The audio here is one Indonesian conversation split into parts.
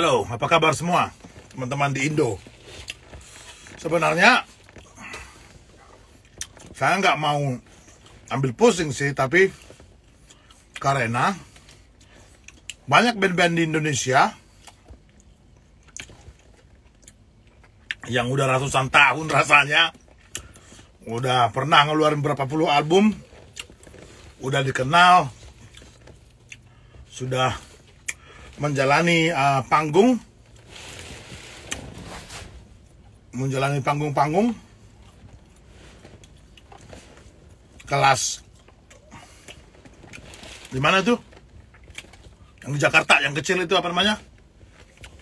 Halo, apa kabar semua teman-teman di Indo? Sebenarnya saya nggak mau ambil pusing sih, tapi karena banyak band-band di Indonesia yang udah ratusan tahun rasanya, udah pernah ngeluarin berapa puluh album, udah dikenal, sudah menjalani uh, panggung menjalani panggung-panggung kelas di mana tuh yang di Jakarta yang kecil itu apa namanya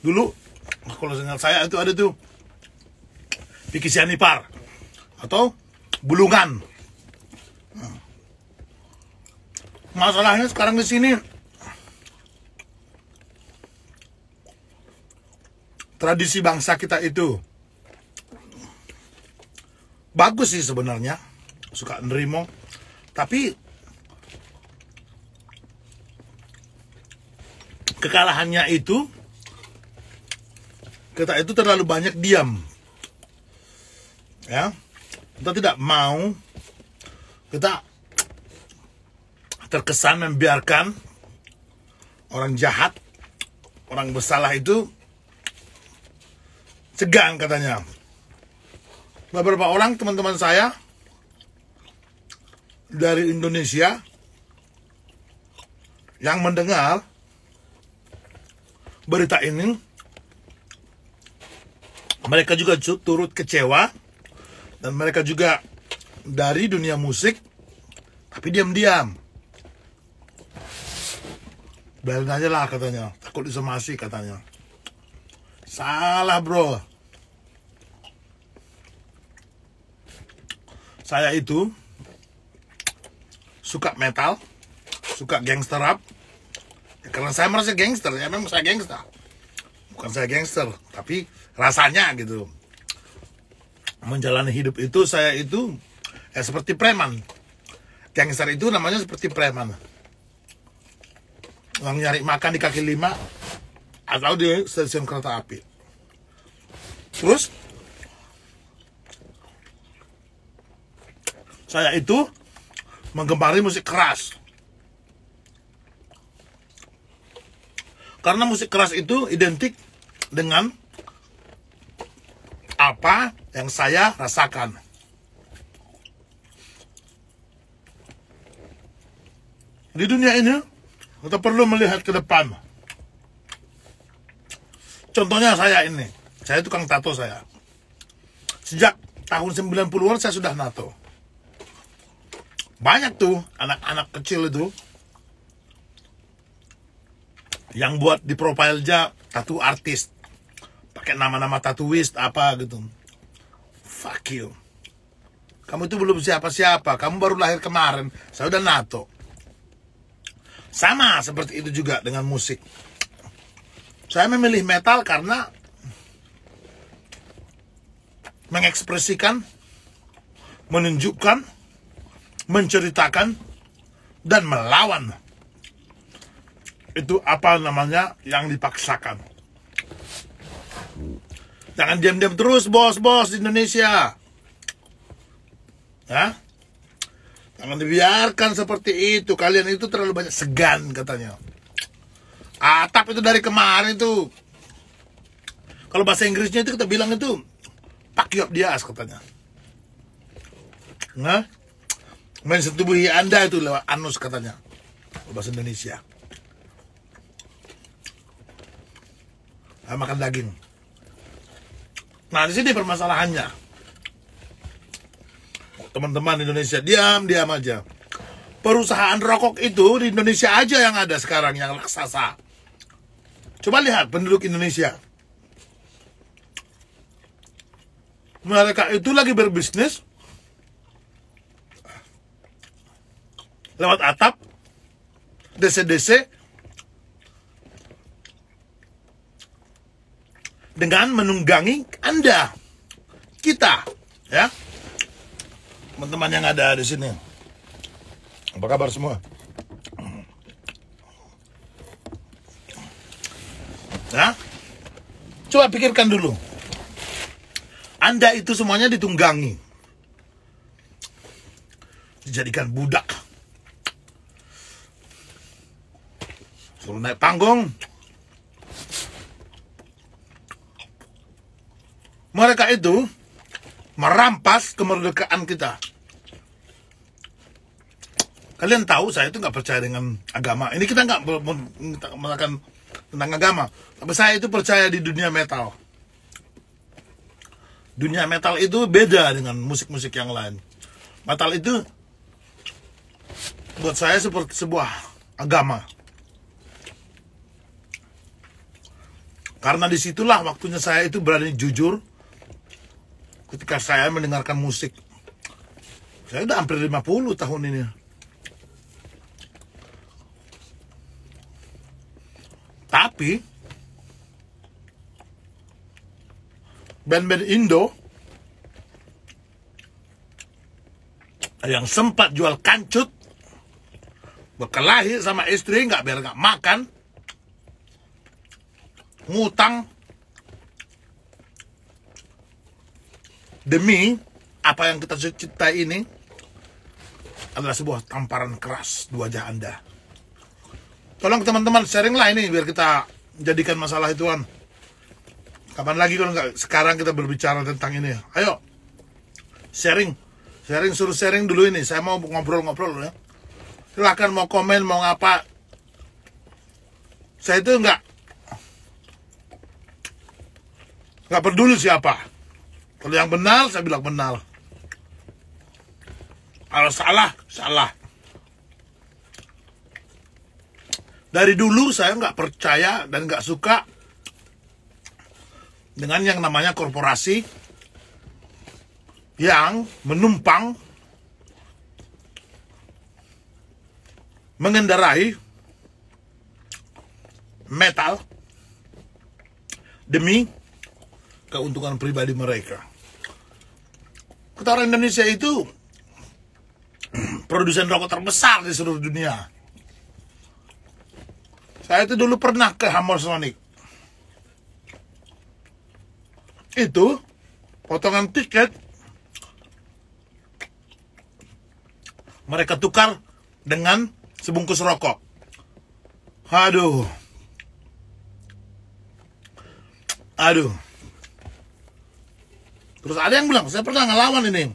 dulu kalau ingat saya itu ada tuh Pikisian Ipar atau Bulungan nah. masalahnya sekarang di sini tradisi bangsa kita itu bagus sih sebenarnya suka nerimo tapi kekalahannya itu kita itu terlalu banyak diam ya kita tidak mau kita terkesan membiarkan orang jahat orang bersalah itu Segan katanya. Beberapa orang teman-teman saya dari Indonesia yang mendengar berita ini mereka juga turut kecewa dan mereka juga dari dunia musik tapi diam-diam biarin aja lah katanya takut disomasi katanya Salah bro. Saya itu suka metal, suka gangster rap. Ya, karena saya merasa gangster, ya memang saya gangster. Bukan saya gangster, tapi rasanya gitu. Menjalani hidup itu saya itu ya seperti preman. Gangster itu namanya seperti preman. Uang nyari makan di kaki lima, atau di stasiun kereta api terus saya itu menggemari musik keras karena musik keras itu identik dengan apa yang saya rasakan. Di dunia ini, kita perlu melihat ke depan. Contohnya saya ini, saya tukang tato saya. Sejak tahun 90-an saya sudah nato. Banyak tuh anak-anak kecil itu yang buat di profile aja tato artis. Pakai nama-nama tatuist apa gitu. Fuck you. Kamu itu belum siapa-siapa, kamu baru lahir kemarin, saya udah nato. Sama seperti itu juga dengan musik saya memilih metal karena mengekspresikan, menunjukkan, menceritakan, dan melawan. Itu apa namanya yang dipaksakan. Jangan diam-diam terus bos-bos di Indonesia. Ya? Jangan dibiarkan seperti itu. Kalian itu terlalu banyak segan katanya. Atap itu dari kemarin itu. Kalau bahasa Inggrisnya itu kita bilang itu pak dia, as katanya. Nah, mensetubuhi Anda itu lewat anus katanya. bahasa Indonesia. Nah, makan daging. Nah, di sini permasalahannya teman-teman Indonesia diam diam aja perusahaan rokok itu di Indonesia aja yang ada sekarang yang raksasa Coba lihat penduduk Indonesia. Mereka itu lagi berbisnis lewat atap, DC-DC, dengan menunggangi Anda, kita, ya. Teman-teman yang ada di sini. Apa kabar semua? Coba pikirkan dulu. Anda itu semuanya ditunggangi. Dijadikan budak. Suruh naik panggung. Mereka itu merampas kemerdekaan kita. Kalian tahu saya itu nggak percaya dengan agama. Ini kita nggak melakukan tentang agama. Tapi saya itu percaya di dunia metal. Dunia metal itu beda dengan musik-musik yang lain. Metal itu buat saya seperti sebuah agama. Karena disitulah waktunya saya itu berani jujur ketika saya mendengarkan musik. Saya udah hampir 50 tahun ini. Tapi band-band Indo yang sempat jual kancut berkelahi sama istri nggak biar nggak makan ngutang demi apa yang kita cita ini adalah sebuah tamparan keras dua wajah Anda tolong teman-teman sharing lah ini biar kita jadikan masalah itu kan kapan lagi kalau nggak sekarang kita berbicara tentang ini ayo sharing sharing suruh sharing dulu ini saya mau ngobrol-ngobrol ya silahkan mau komen mau ngapa saya itu nggak nggak peduli siapa kalau yang benar saya bilang benar kalau salah salah Dari dulu saya nggak percaya dan nggak suka dengan yang namanya korporasi yang menumpang mengendarai metal demi keuntungan pribadi mereka. Kita Indonesia itu produsen rokok terbesar di seluruh dunia. Saya itu dulu pernah ke Hammersonic. Itu potongan tiket mereka tukar dengan sebungkus rokok. Aduh. Aduh. Terus ada yang bilang, saya pernah ngelawan ini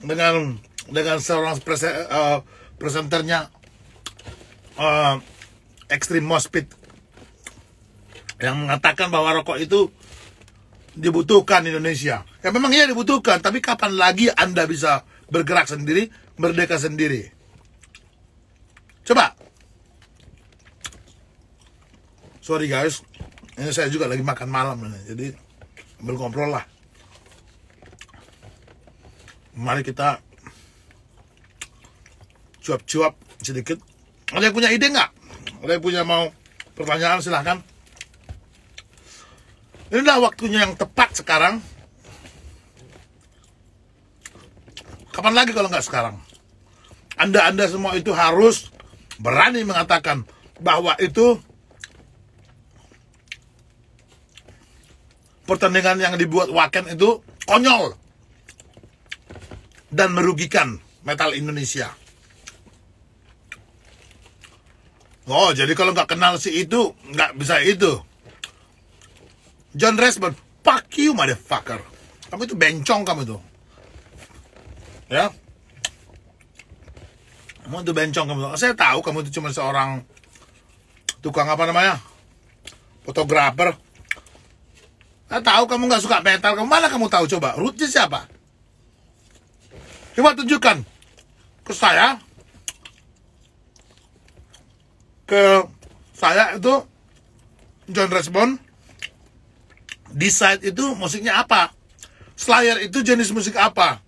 dengan dengan seorang eh, presenternya eh, Extreme Mospit yang mengatakan bahwa rokok itu dibutuhkan di Indonesia. Ya memang iya dibutuhkan, tapi kapan lagi Anda bisa bergerak sendiri, merdeka sendiri? Coba. Sorry guys, ini saya juga lagi makan malam, jadi ambil lah. Mari kita cuap-cuap sedikit. Ada yang punya ide nggak? Ada yang punya mau pertanyaan silahkan. Inilah waktunya yang tepat sekarang. Kapan lagi kalau nggak sekarang? Anda-anda semua itu harus berani mengatakan bahwa itu pertandingan yang dibuat Waken itu konyol dan merugikan metal Indonesia. Oh, jadi kalau nggak kenal si itu, nggak bisa itu. John Resman, fuck you motherfucker. Kamu itu bencong kamu tuh. Ya? Kamu itu bencong kamu tuh. Saya tahu kamu itu cuma seorang tukang apa namanya? Fotografer. Saya tahu kamu nggak suka metal. Kamu mana kamu tahu coba? Rootnya siapa? Coba tunjukkan ke saya ke saya itu John Resbon Decide itu musiknya apa Slayer itu jenis musik apa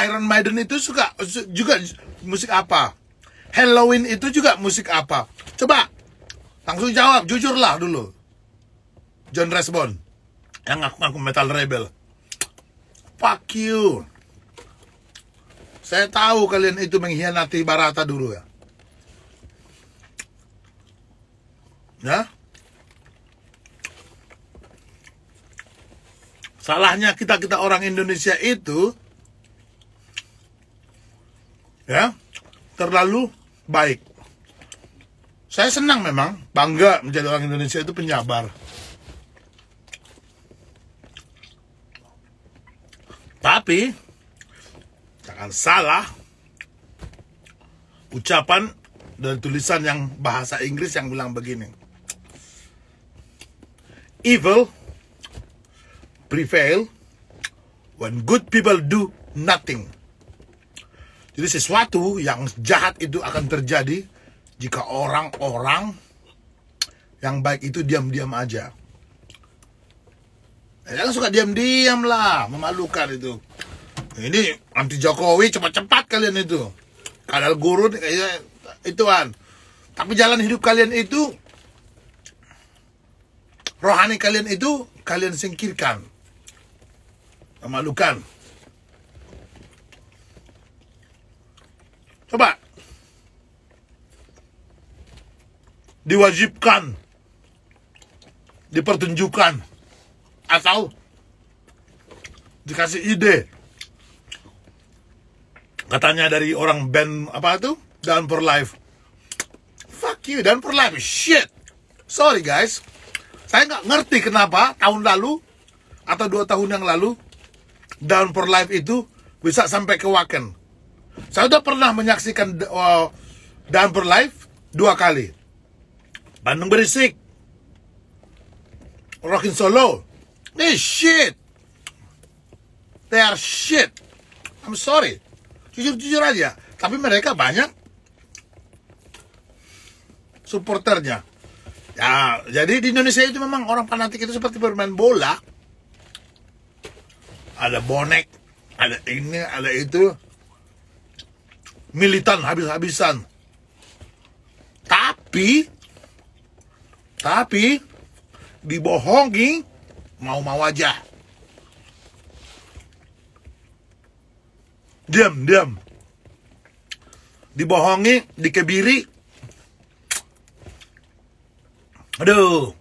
Iron Maiden itu suka juga musik apa Halloween itu juga musik apa coba langsung jawab jujurlah dulu John Resbon yang ngaku-ngaku metal rebel fuck you saya tahu kalian itu mengkhianati Barata dulu ya Ya. Salahnya kita-kita orang Indonesia itu ya, terlalu baik. Saya senang memang, bangga menjadi orang Indonesia itu penyabar. Tapi jangan salah ucapan dan tulisan yang bahasa Inggris yang bilang begini evil prevail when good people do nothing. Jadi sesuatu yang jahat itu akan terjadi jika orang-orang yang baik itu diam-diam aja. ya, suka diam-diam lah, memalukan itu. Ini anti Jokowi cepat-cepat kalian itu. Kadal gurun kayaknya ituan. Tapi jalan hidup kalian itu rohani kalian itu kalian singkirkan memalukan coba diwajibkan dipertunjukkan atau dikasih ide katanya dari orang band apa tuh down for life fuck you down for life shit sorry guys saya nggak ngerti kenapa tahun lalu atau dua tahun yang lalu Down for Life itu bisa sampai ke Waken. Saya udah pernah menyaksikan uh, Down for Life dua kali. Bandung berisik. Rockin Solo. This shit. They are shit. I'm sorry. Jujur-jujur aja. Tapi mereka banyak supporternya. Ya, jadi di Indonesia itu memang orang fanatik itu seperti bermain bola. Ada bonek, ada ini, ada itu. Militan habis-habisan. Tapi, tapi dibohongi mau-mau aja. Diam, diam. Dibohongi, dikebiri, Aduh,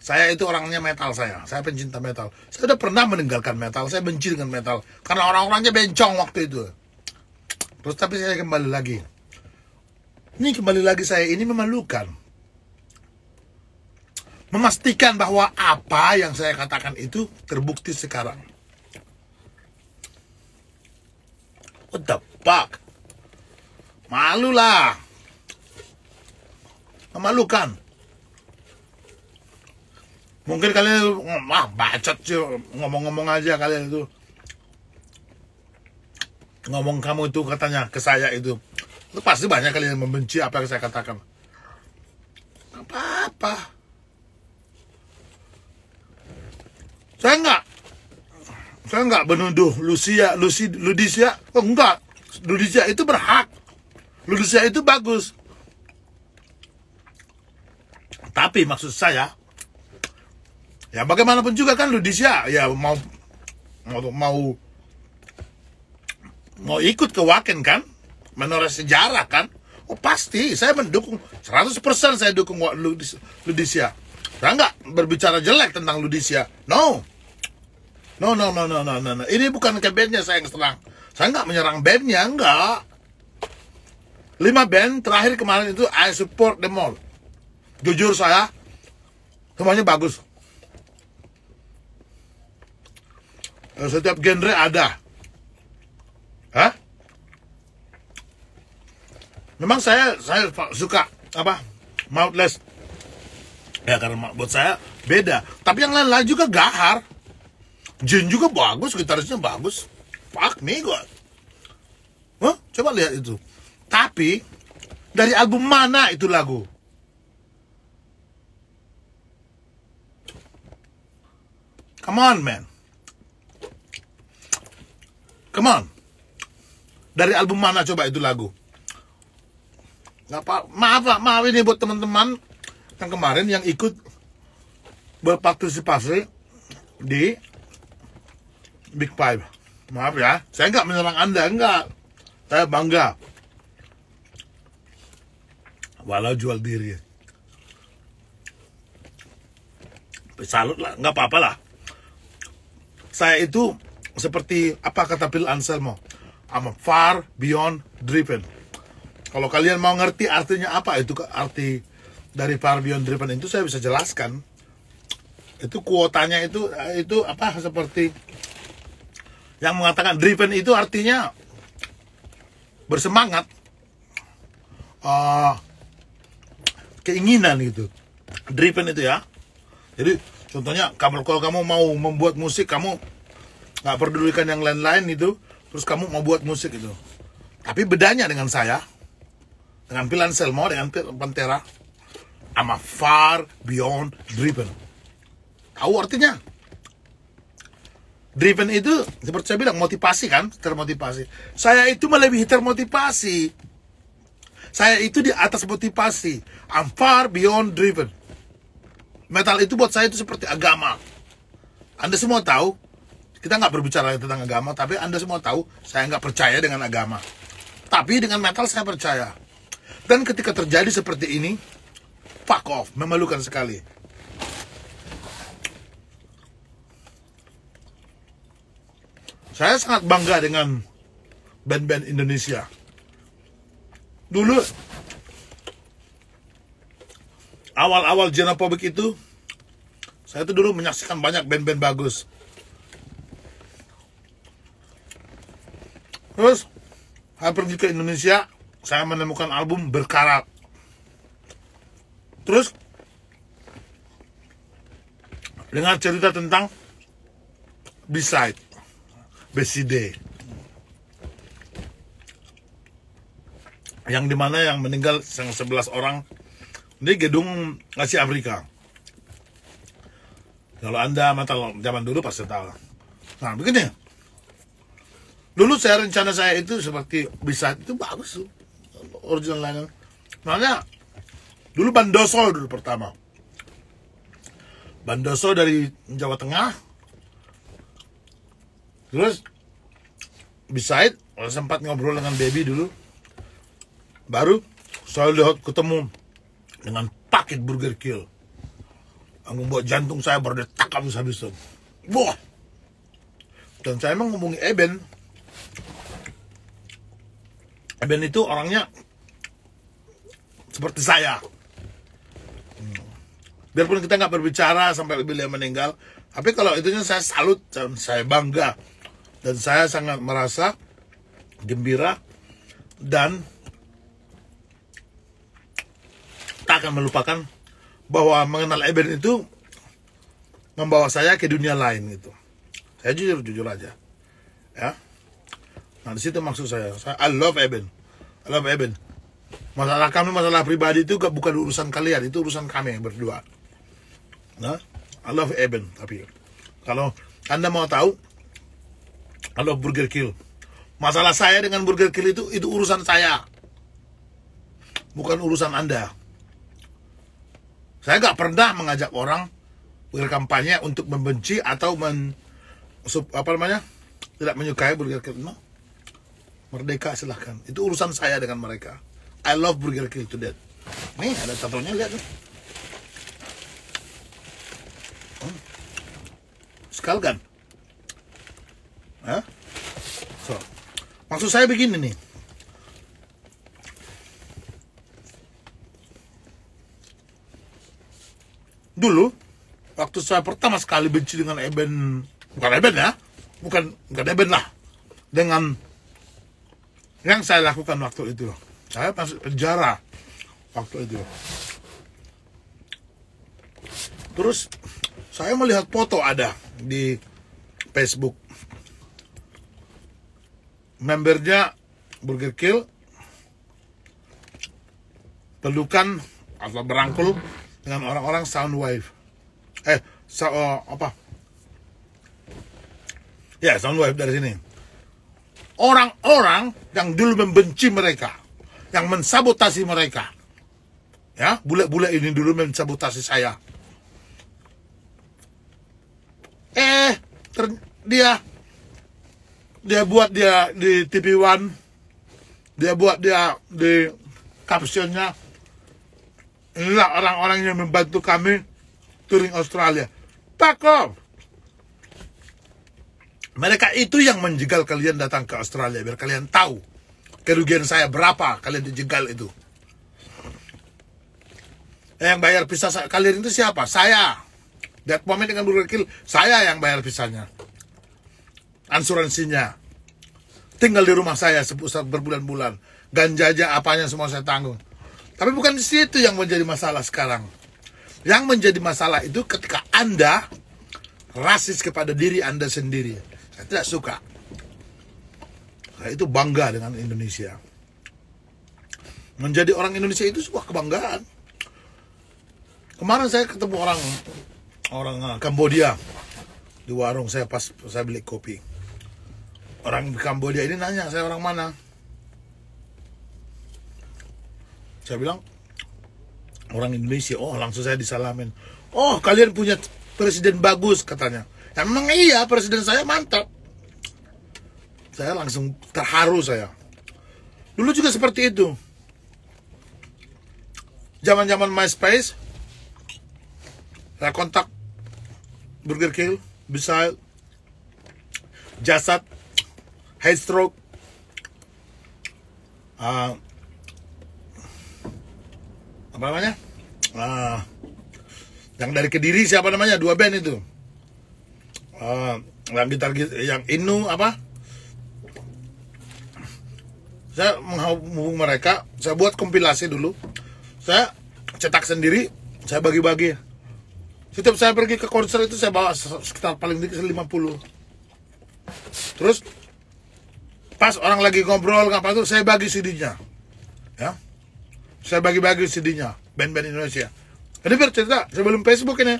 saya itu orangnya metal saya. Saya pencinta metal. Saya udah pernah meninggalkan metal. Saya benci dengan metal karena orang-orangnya bencong waktu itu. Terus tapi saya kembali lagi. Ini kembali lagi saya ini memalukan. Memastikan bahwa apa yang saya katakan itu terbukti sekarang. What the fuck? Malu lah. Memalukan mungkin kalian hmm, wah bacot sih ngomong-ngomong aja kalian itu ngomong kamu itu katanya ke saya itu itu pasti banyak kalian yang membenci apa yang saya katakan apa-apa saya enggak saya enggak menuduh Lucia Lucy Ludisia oh, enggak Ludisia itu berhak Ludisia itu bagus tapi maksud saya ya bagaimanapun juga kan Ludisia ya mau mau mau mau ikut ke Waken kan menoreh sejarah kan oh pasti saya mendukung 100% saya dukung Ludis, saya nggak berbicara jelek tentang Ludisia no no no no no no no, no. ini bukan ke bandnya saya yang serang saya nggak menyerang bandnya nggak lima band terakhir kemarin itu I support them all jujur saya semuanya bagus Eh, setiap genre ada. Hah? Memang saya saya suka apa? Mouthless. Ya karena buat saya beda. Tapi yang lain-lain juga gahar. Jin juga bagus, gitarisnya bagus. Fuck me God. Huh? Coba lihat itu. Tapi dari album mana itu lagu? Come on, man. Come on. Dari album mana coba itu lagu? apa, maaf lah, maaf ini buat teman-teman yang kemarin yang ikut berpartisipasi di Big Five. Maaf ya, saya nggak menyerang Anda, nggak, Saya bangga. Walau jual diri. Salut lah, nggak apa-apa lah. Saya itu seperti apa kata Bill Anselmo I'm far beyond driven kalau kalian mau ngerti artinya apa itu arti dari far beyond driven itu saya bisa jelaskan itu kuotanya itu itu apa seperti yang mengatakan driven itu artinya bersemangat uh, keinginan gitu driven itu ya jadi contohnya kalau kamu mau membuat musik kamu nggak pedulikan yang lain-lain itu terus kamu mau buat musik itu tapi bedanya dengan saya dengan pilihan Selmo dengan Pantera I'm a far beyond driven tahu artinya driven itu seperti saya bilang motivasi kan termotivasi saya itu melebihi termotivasi saya itu di atas motivasi I'm far beyond driven metal itu buat saya itu seperti agama anda semua tahu kita nggak berbicara tentang agama tapi anda semua tahu saya nggak percaya dengan agama tapi dengan metal saya percaya dan ketika terjadi seperti ini fuck off memalukan sekali saya sangat bangga dengan band-band Indonesia dulu awal-awal Genopobic itu saya itu dulu menyaksikan banyak band-band bagus terus saya pergi ke Indonesia saya menemukan album berkarat terus dengar cerita tentang Beside, side Beside yang dimana yang meninggal yang 11 orang di gedung Asia Afrika kalau anda mata zaman dulu pasti tahu nah begini dulu saya rencana saya itu seperti bisa itu bagus original lainnya makanya dulu bandoso dulu pertama Bandoso dari Jawa Tengah terus Bisaid sempat ngobrol dengan Baby dulu baru saya lihat ketemu dengan paket Burger Kill yang membuat jantung saya berdetak habis habis itu wah dan saya emang ngomongin Eben Eben itu orangnya seperti saya. Hmm. Biarpun kita nggak berbicara sampai lebih dia meninggal, tapi kalau itunya saya salut dan saya bangga dan saya sangat merasa gembira dan tak akan melupakan bahwa mengenal Eben itu membawa saya ke dunia lain gitu. Saya jujur jujur aja, ya Nah di situ maksud saya, saya I love Eben, I love Eben. Masalah kami masalah pribadi itu bukan urusan kalian, itu urusan kami yang berdua. Nah, I love Eben tapi kalau anda mau tahu, I love Burger Kill. Masalah saya dengan Burger Kill itu itu urusan saya, bukan urusan Anda. Saya nggak pernah mengajak orang berkampanye untuk membenci atau men, apa namanya tidak menyukai Burger Kill. No merdeka silahkan itu urusan saya dengan mereka I love Burger King to death nih ada satunya lihat tuh. hmm. Skalgan so maksud saya begini nih dulu waktu saya pertama sekali benci dengan Eben bukan Eben ya bukan bukan Eben lah dengan yang saya lakukan waktu itu saya masuk penjara waktu itu terus saya melihat foto ada di Facebook membernya Burger Kill pelukan atau berangkul dengan orang-orang Soundwave eh so, oh, apa ya Soundwave dari sini orang-orang yang dulu membenci mereka, yang mensabotasi mereka. Ya, bule-bule ini dulu mensabotasi saya. Eh, dia dia buat dia di TV One, dia buat dia di captionnya inilah orang-orang yang membantu kami touring Australia. Takut mereka itu yang menjegal kalian datang ke Australia biar kalian tahu kerugian saya berapa kalian dijegal itu. Yang bayar pisah kalian itu siapa? Saya. That moment dengan Burger Kill, saya yang bayar pisahnya. Ansuransinya. Tinggal di rumah saya berbulan-bulan. Ganjaja apanya semua saya tanggung. Tapi bukan di situ yang menjadi masalah sekarang. Yang menjadi masalah itu ketika Anda rasis kepada diri Anda sendiri. Saya tidak suka. Saya itu bangga dengan Indonesia. Menjadi orang Indonesia itu sebuah kebanggaan. Kemarin saya ketemu orang orang uh, Kamboja di warung saya pas saya beli kopi. Orang di ini nanya saya orang mana. Saya bilang orang Indonesia. Oh, langsung saya disalamin. Oh, kalian punya presiden bagus katanya. Emang iya presiden saya mantap. Saya langsung terharu saya. Dulu juga seperti itu. Zaman-zaman MySpace, saya kontak Burger Kill, bisa jasad, headstroke uh, apa namanya? Uh, yang dari Kediri siapa namanya? Dua band itu uh, yang gitar yang Inu apa saya menghubung mereka saya buat kompilasi dulu saya cetak sendiri saya bagi-bagi setiap saya pergi ke konser itu saya bawa sekitar paling dikit 50 terus pas orang lagi ngobrol ngapa tuh saya bagi CD-nya ya saya bagi-bagi CD-nya band-band Indonesia ini bercerita sebelum Facebook ini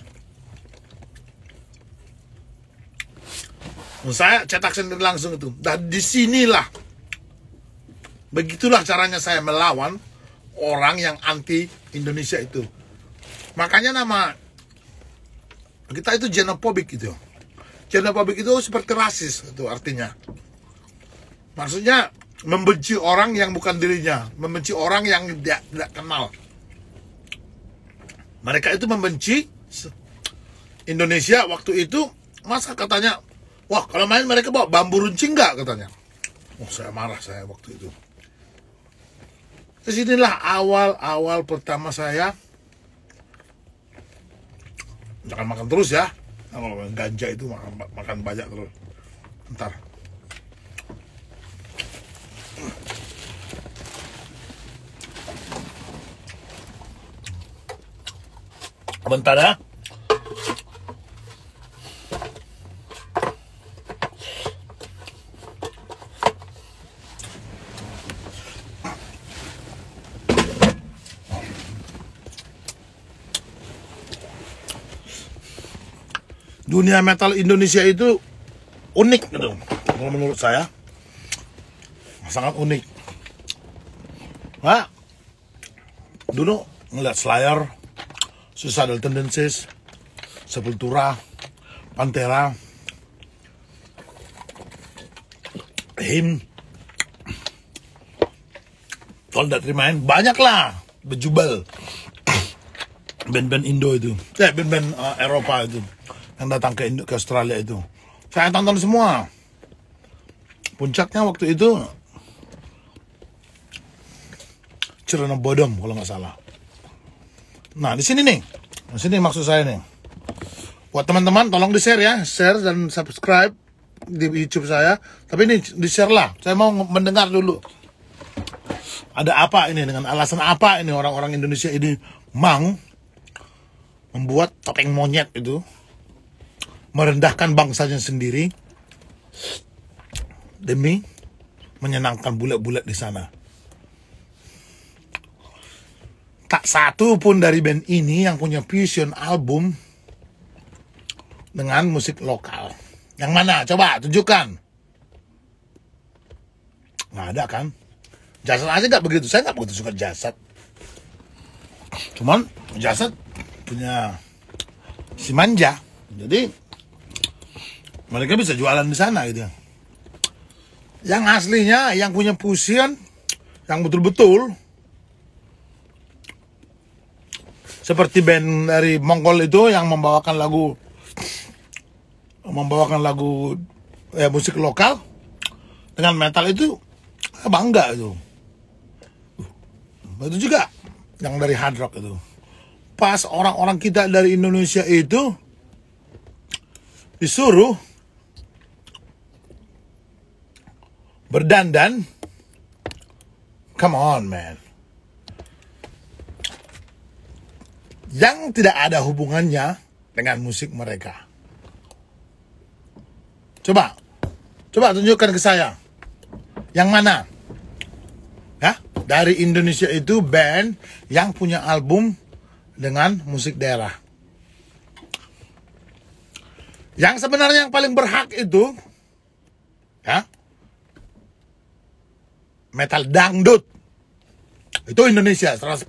Oh, saya cetak sendiri langsung itu dan nah, disinilah begitulah caranya saya melawan orang yang anti Indonesia itu makanya nama kita itu xenophobic gitu xenophobic itu seperti rasis itu artinya maksudnya membenci orang yang bukan dirinya membenci orang yang tidak, tidak kenal mereka itu membenci Indonesia waktu itu masa katanya Wah, kalau main mereka bawa bambu runcing nggak katanya. Oh, saya marah saya waktu itu. Disinilah awal-awal pertama saya. Jangan makan terus ya. Nah, kalau main ganja itu makan, makan banyak terus. Ntar. Bentar ya. dunia metal Indonesia itu unik gitu kalau menurut saya sangat unik Nah, dulu ngeliat Slayer, Suicidal Tendencies, Sepultura, Pantera, Him, kalau That Remain, banyak lah bejubel band-band Indo itu, eh band-band uh, Eropa itu yang datang ke, ke Australia itu. Saya tonton semua. Puncaknya waktu itu cerana Bodom kalau nggak salah. Nah di sini nih, di sini maksud saya nih. Buat teman-teman tolong di share ya, share dan subscribe di YouTube saya. Tapi ini di share lah. Saya mau mendengar dulu. Ada apa ini dengan alasan apa ini orang-orang Indonesia ini mang membuat topeng monyet itu merendahkan bangsanya sendiri demi menyenangkan bulat-bulat di sana. Tak satu pun dari band ini yang punya vision album dengan musik lokal. Yang mana? Coba tunjukkan. Nggak ada kan? Jasad aja nggak begitu. Saya nggak begitu suka jasad. Cuman jasad punya si manja. Jadi mereka bisa jualan di sana gitu yang aslinya yang punya pusian yang betul-betul seperti band dari Mongol itu yang membawakan lagu membawakan lagu ya, musik lokal dengan metal itu eh, bangga itu uh, itu juga yang dari hard rock itu pas orang-orang kita dari Indonesia itu disuruh berdandan. Come on, man. Yang tidak ada hubungannya dengan musik mereka. Coba, coba tunjukkan ke saya. Yang mana? Ya, dari Indonesia itu band yang punya album dengan musik daerah. Yang sebenarnya yang paling berhak itu ya metal dangdut. Itu Indonesia 100%.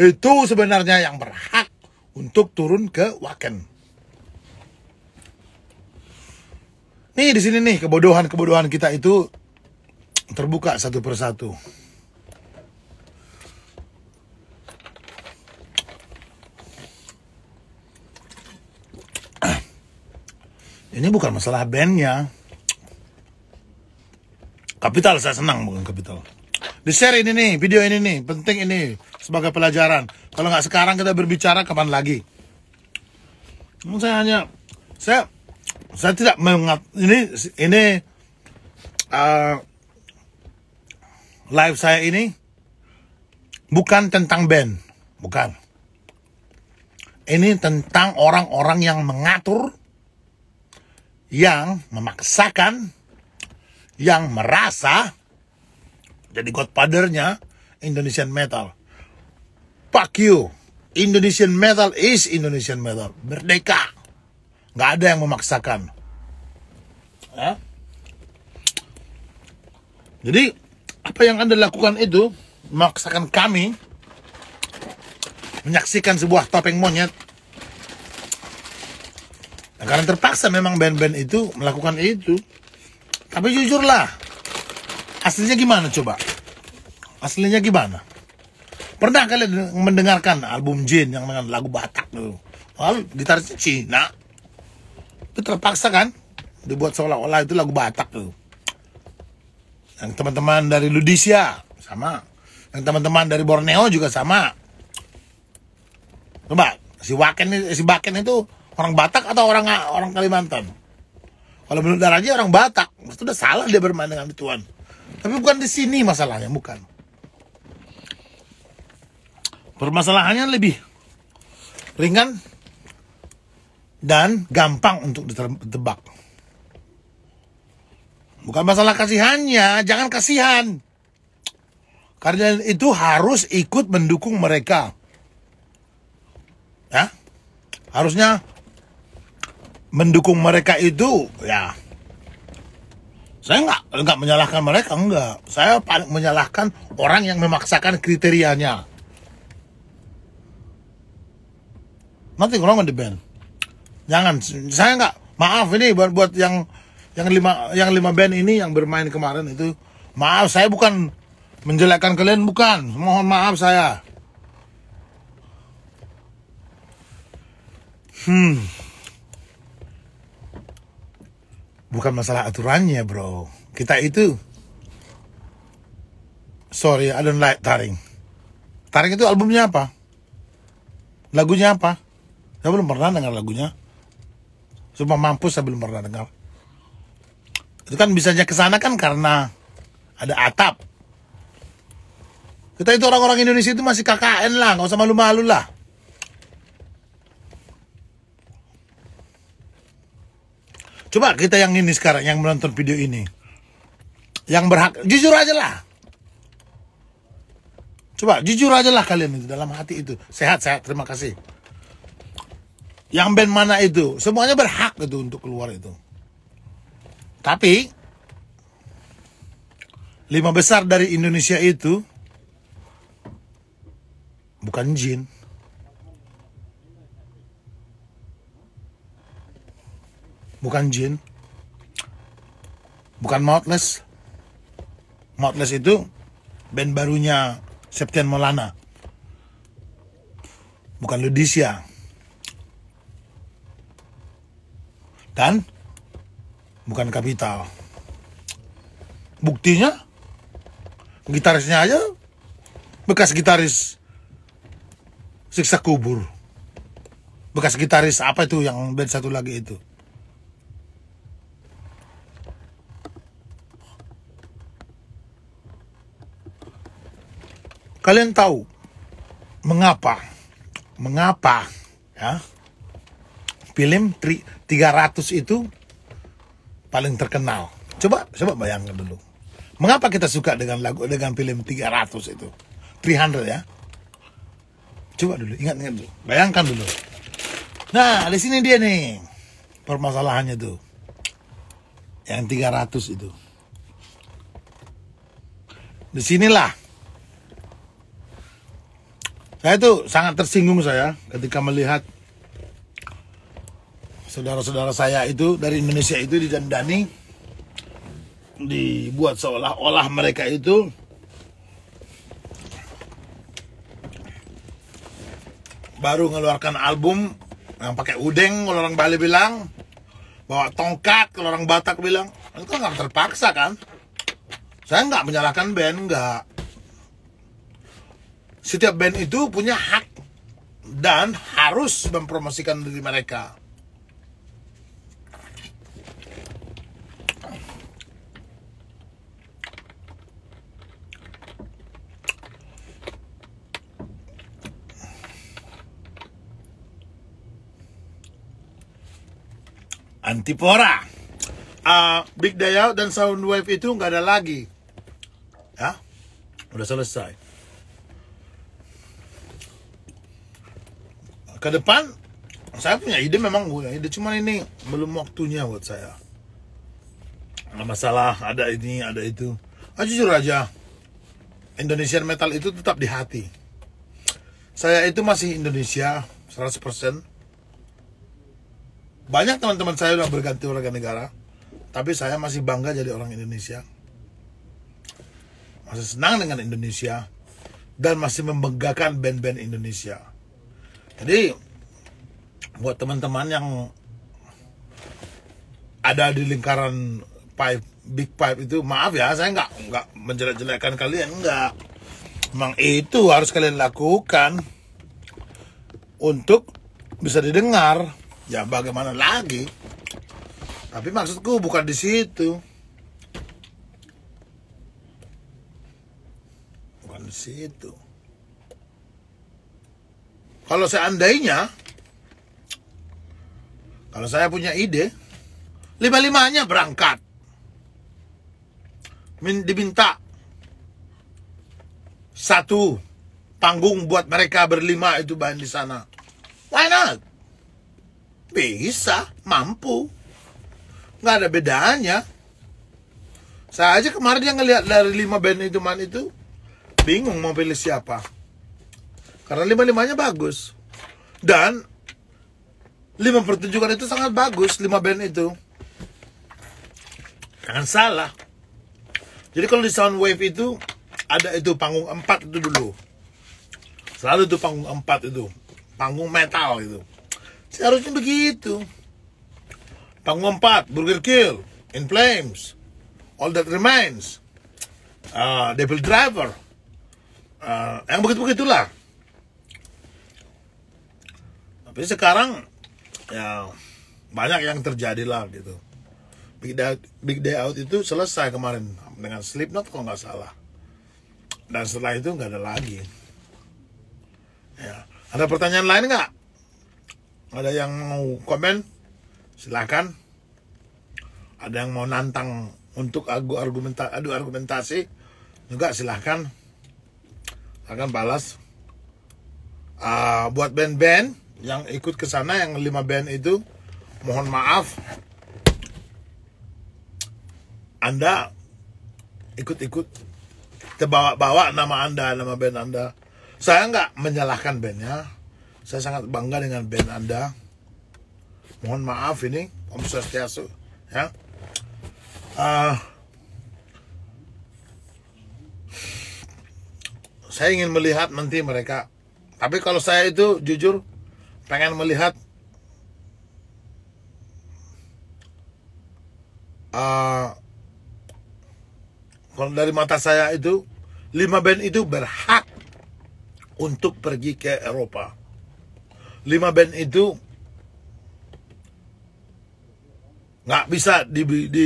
Itu sebenarnya yang berhak untuk turun ke Waken. Nih di sini nih kebodohan-kebodohan kita itu terbuka satu persatu. Ini bukan masalah bandnya, Kapital saya senang bukan kapital. Di share ini nih, video ini nih, penting ini sebagai pelajaran. Kalau nggak sekarang kita berbicara kapan lagi? Hmm, saya hanya saya saya tidak mengat ini ini uh, live saya ini bukan tentang band, bukan. Ini tentang orang-orang yang mengatur, yang memaksakan yang merasa jadi godfathernya Indonesian metal. Fuck you. Indonesian metal is Indonesian metal. Merdeka. Gak ada yang memaksakan. Ya. Jadi, apa yang Anda lakukan itu memaksakan kami menyaksikan sebuah topeng monyet. Nah, karena terpaksa memang band-band itu melakukan itu. Tapi jujur lah, aslinya gimana coba? Aslinya gimana? Pernah kalian mendengarkan album Jin yang dengan lagu Batak tuh? Lalu gitar Cina. Itu terpaksa kan? Dibuat seolah-olah itu lagu Batak tuh. Yang teman-teman dari Ludisia sama. Yang teman-teman dari Borneo juga sama. Coba si Waken si Baken itu orang Batak atau orang orang Kalimantan? Kalau benar aja orang Batak, itu udah salah dia bermain dengan Tuhan. Tapi bukan di sini masalahnya, bukan. Permasalahannya lebih ringan dan gampang untuk ditebak. Bukan masalah kasihannya, jangan kasihan. Karena itu harus ikut mendukung mereka. Ya? Harusnya mendukung mereka itu ya saya nggak nggak menyalahkan mereka enggak saya paling menyalahkan orang yang memaksakan kriterianya nanti wrong di band jangan saya nggak maaf ini buat buat yang yang lima yang lima band ini yang bermain kemarin itu maaf saya bukan menjelekkan kalian bukan mohon maaf saya hmm bukan masalah aturannya bro kita itu sorry I don't like taring taring itu albumnya apa lagunya apa saya belum pernah dengar lagunya cuma mampus saya belum pernah dengar itu kan bisa aja kesana kan karena ada atap kita itu orang-orang Indonesia itu masih KKN lah nggak usah malu-malu lah Coba kita yang ini sekarang yang menonton video ini. Yang berhak jujur aja lah. Coba jujur aja lah kalian itu dalam hati itu. Sehat sehat terima kasih. Yang band mana itu? Semuanya berhak itu untuk keluar itu. Tapi lima besar dari Indonesia itu bukan jin. bukan jin, bukan Mouthless. Mouthless itu band barunya Septian Molana, bukan Ludisia. Dan bukan kapital. Buktinya gitarisnya aja bekas gitaris siksa kubur. Bekas gitaris apa itu yang band satu lagi itu? Kalian tahu mengapa? Mengapa ya? Film 300 itu paling terkenal. Coba coba bayangkan dulu. Mengapa kita suka dengan lagu dengan film 300 itu? 300 ya. Coba dulu, ingat-ingat dulu. Bayangkan dulu. Nah, di sini dia nih. Permasalahannya tuh. Yang 300 itu. Disinilah saya itu sangat tersinggung saya ketika melihat saudara-saudara saya itu dari Indonesia itu didandani dibuat seolah-olah mereka itu baru mengeluarkan album yang pakai udeng kalau orang Bali bilang bawa tongkat kalau orang Batak bilang itu kan nggak terpaksa kan saya nggak menyalahkan band nggak setiap band itu punya hak dan harus mempromosikan diri mereka. Antipora. Uh, Big Day Out dan Soundwave itu nggak ada lagi. Ya, udah selesai. ke depan saya punya ide memang punya ide cuma ini belum waktunya buat saya nggak masalah ada ini ada itu ah, jujur aja Indonesian metal itu tetap di hati saya itu masih Indonesia 100% banyak teman-teman saya udah berganti warga negara tapi saya masih bangga jadi orang Indonesia masih senang dengan Indonesia dan masih membanggakan band-band Indonesia jadi buat teman-teman yang ada di lingkaran pipe big pipe itu maaf ya saya nggak nggak menjelek-jelekan kalian nggak emang itu harus kalian lakukan untuk bisa didengar ya bagaimana lagi tapi maksudku bukan di situ bukan di situ kalau seandainya kalau saya punya ide, lima-limanya berangkat. Diminta satu panggung buat mereka berlima itu bahan di sana. Why not? Bisa, mampu. Nggak ada bedanya. Saya aja kemarin yang ngelihat dari lima band itu man itu bingung mau pilih siapa. Karena lima-limanya bagus. Dan lima pertunjukan itu sangat bagus, lima band itu. Jangan salah. Jadi kalau di Soundwave itu ada itu panggung empat itu dulu. Selalu itu panggung empat itu. Panggung metal itu. Seharusnya begitu. Panggung empat, Burger Kill, In Flames, All That Remains, uh, Devil Driver, uh, yang begitu-begitulah tapi sekarang ya banyak yang terjadi lah gitu big day, big day out itu selesai kemarin dengan Slipknot kalau nggak salah dan setelah itu nggak ada lagi ya ada pertanyaan lain nggak ada yang mau komen silahkan ada yang mau nantang untuk argu argumenta adu argumentasi juga silahkan akan balas uh, buat band-band yang ikut ke sana yang lima band itu mohon maaf Anda ikut-ikut terbawa-bawa nama Anda, nama band Anda. Saya nggak menyalahkan bandnya. Saya sangat bangga dengan band Anda. Mohon maaf ini Om Swastiastu ya. Uh, saya ingin melihat nanti mereka. Tapi kalau saya itu jujur pengen melihat uh, kalau dari mata saya itu lima band itu berhak untuk pergi ke Eropa. Lima band itu nggak bisa di, di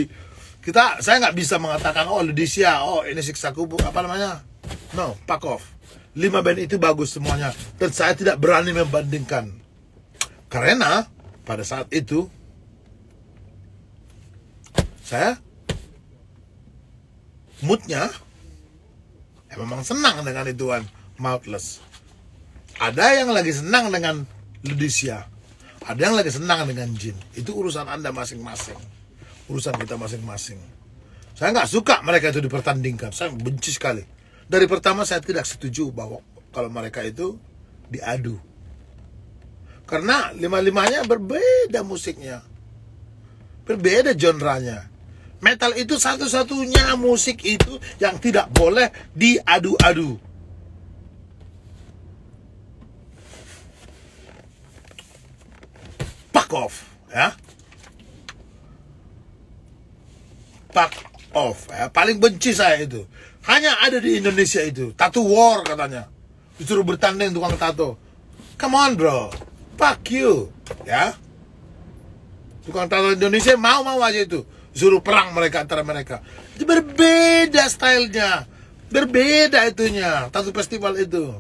kita saya nggak bisa mengatakan oh Indonesia oh ini siksa kubu apa namanya no pak off lima band itu bagus semuanya dan saya tidak berani membandingkan karena pada saat itu saya moodnya eh, memang senang dengan ituan mouthless. Ada yang lagi senang dengan ludisia, ada yang lagi senang dengan jin. Itu urusan anda masing-masing, urusan kita masing-masing. Saya nggak suka mereka itu dipertandingkan, saya benci sekali. Dari pertama saya tidak setuju bahwa kalau mereka itu diadu karena lima-limanya berbeda musiknya. Berbeda genre-nya. Metal itu satu-satunya musik itu yang tidak boleh diadu-adu. Pack off, ya. Pack off, ya. Paling benci saya itu. Hanya ada di Indonesia itu. Tattoo war katanya. Disuruh bertanding tukang tato. Come on, bro fuck you ya tukang tato Indonesia mau mau aja itu suruh perang mereka antara mereka itu berbeda stylenya berbeda itunya tato festival itu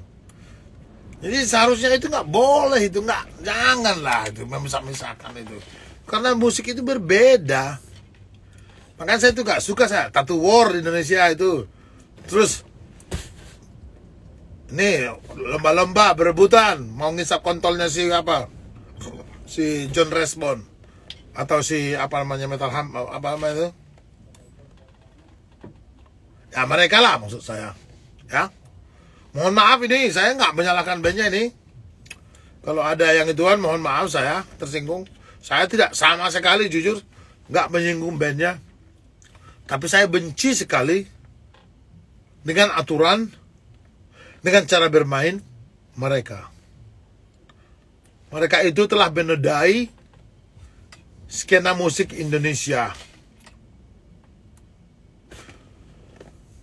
jadi seharusnya itu nggak boleh itu nggak janganlah itu memisah itu karena musik itu berbeda makanya saya itu gak suka saya tato war di Indonesia itu terus Nih, lomba-lomba berebutan mau ngisap kontolnya si apa? Si John Respon atau si apa namanya Metal Ham oh, apa namanya itu? Ya mereka lah maksud saya. Ya. Mohon maaf ini saya nggak menyalahkan bandnya ini. Kalau ada yang ituan mohon maaf saya tersinggung. Saya tidak sama sekali jujur nggak menyinggung bandnya. Tapi saya benci sekali dengan aturan dengan cara bermain mereka. Mereka itu telah menodai skena musik Indonesia.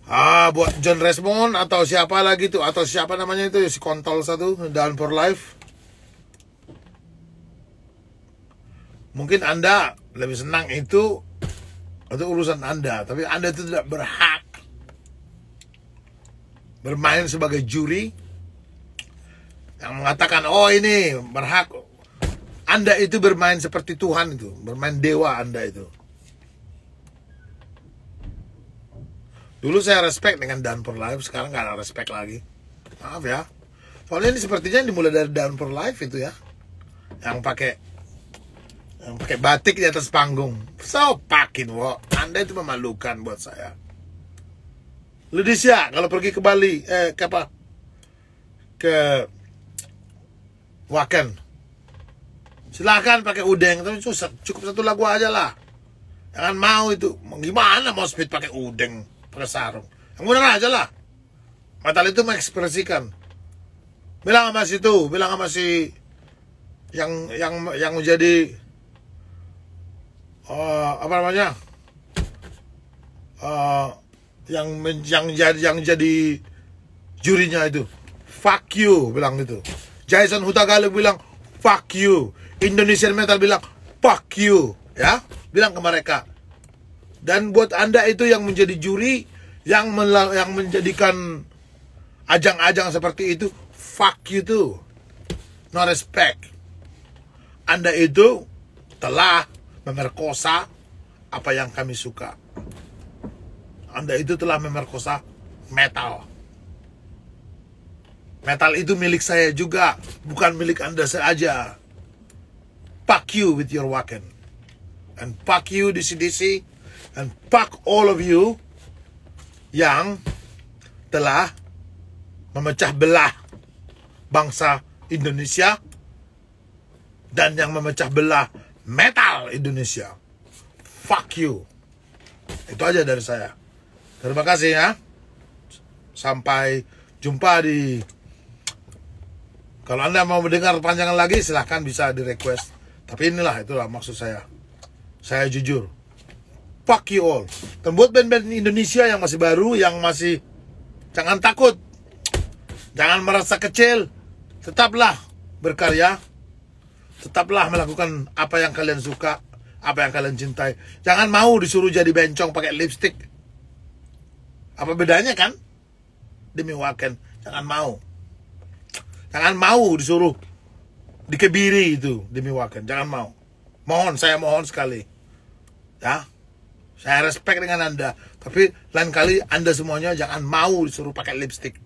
Ah, buat John Resmond atau siapa lagi tuh atau siapa namanya itu si kontol satu Down for Life. Mungkin Anda lebih senang itu itu urusan Anda, tapi Anda itu tidak berhak bermain sebagai juri yang mengatakan oh ini berhak anda itu bermain seperti Tuhan itu bermain dewa anda itu dulu saya respect dengan Dan for Life sekarang nggak ada respect lagi maaf ya soalnya ini sepertinya dimulai dari Dan for Life itu ya yang pakai yang pakai batik di atas panggung so pakin wo anda itu memalukan buat saya Ludisia kalau pergi ke Bali eh ke apa ke Waken silahkan pakai udeng tapi susah cukup satu lagu aja lah jangan mau itu gimana mau speed pakai udeng pakai sarung yang benar aja lah Matali itu mengekspresikan bilang sama situ bilang sama si yang yang yang menjadi uh, eh, apa namanya uh, yang yang jadi yang jadi jurinya itu fuck you bilang itu Jason Hutagale bilang fuck you Indonesian Metal bilang fuck you ya bilang ke mereka dan buat anda itu yang menjadi juri yang yang menjadikan ajang-ajang seperti itu fuck you tuh no respect anda itu telah memerkosa apa yang kami suka anda itu telah memerkosa metal. Metal itu milik saya juga, bukan milik Anda saja. Fuck you with your wagon. And fuck you CDC, And fuck all of you yang telah memecah belah bangsa Indonesia dan yang memecah belah metal Indonesia. Fuck you. Itu aja dari saya. Terima kasih ya. Sampai jumpa di kalau Anda mau mendengar panjangan lagi silahkan bisa di request. Tapi inilah itulah maksud saya. Saya jujur. Fuck you all. Dan buat band-band Indonesia yang masih baru, yang masih jangan takut. Jangan merasa kecil. Tetaplah berkarya. Tetaplah melakukan apa yang kalian suka, apa yang kalian cintai. Jangan mau disuruh jadi bencong pakai lipstick apa bedanya kan? Demi Waken, jangan mau. Jangan mau disuruh dikebiri itu demi Waken, jangan mau. Mohon, saya mohon sekali. Ya. Saya respect dengan Anda, tapi lain kali Anda semuanya jangan mau disuruh pakai lipstick.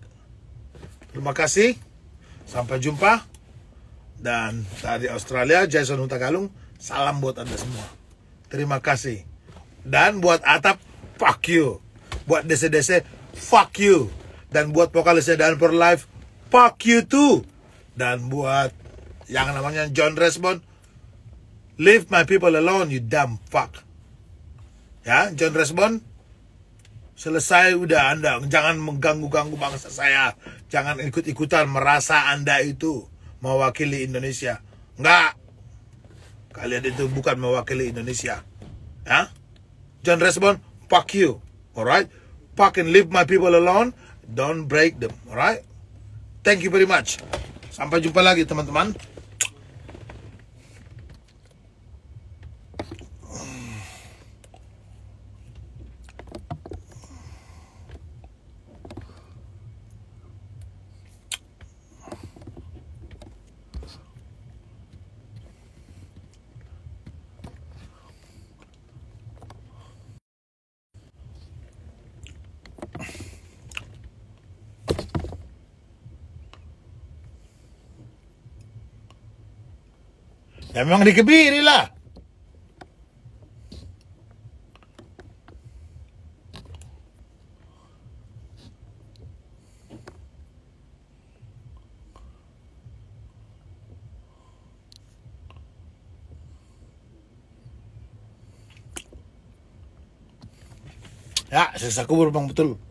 Terima kasih. Sampai jumpa. Dan dari Australia, Jason Huta Galung, salam buat Anda semua. Terima kasih. Dan buat Atap, fuck you. Buat DC-DC, fuck you. Dan buat vokalisnya Dan For Life, fuck you too. Dan buat yang namanya John Resbon leave my people alone, you damn fuck. Ya, John Resbon selesai udah Anda. Jangan mengganggu-ganggu bangsa saya. Jangan ikut-ikutan merasa Anda itu mewakili Indonesia. Enggak. Kalian itu bukan mewakili Indonesia. Ya? John Resbon fuck you. Alright, Fucking leave my people alone. Don't break them. Alright, Thank you very much. Sampai jumpa lagi teman-teman. Ya memang dikebiri lah. Ya, saya kubur bang betul.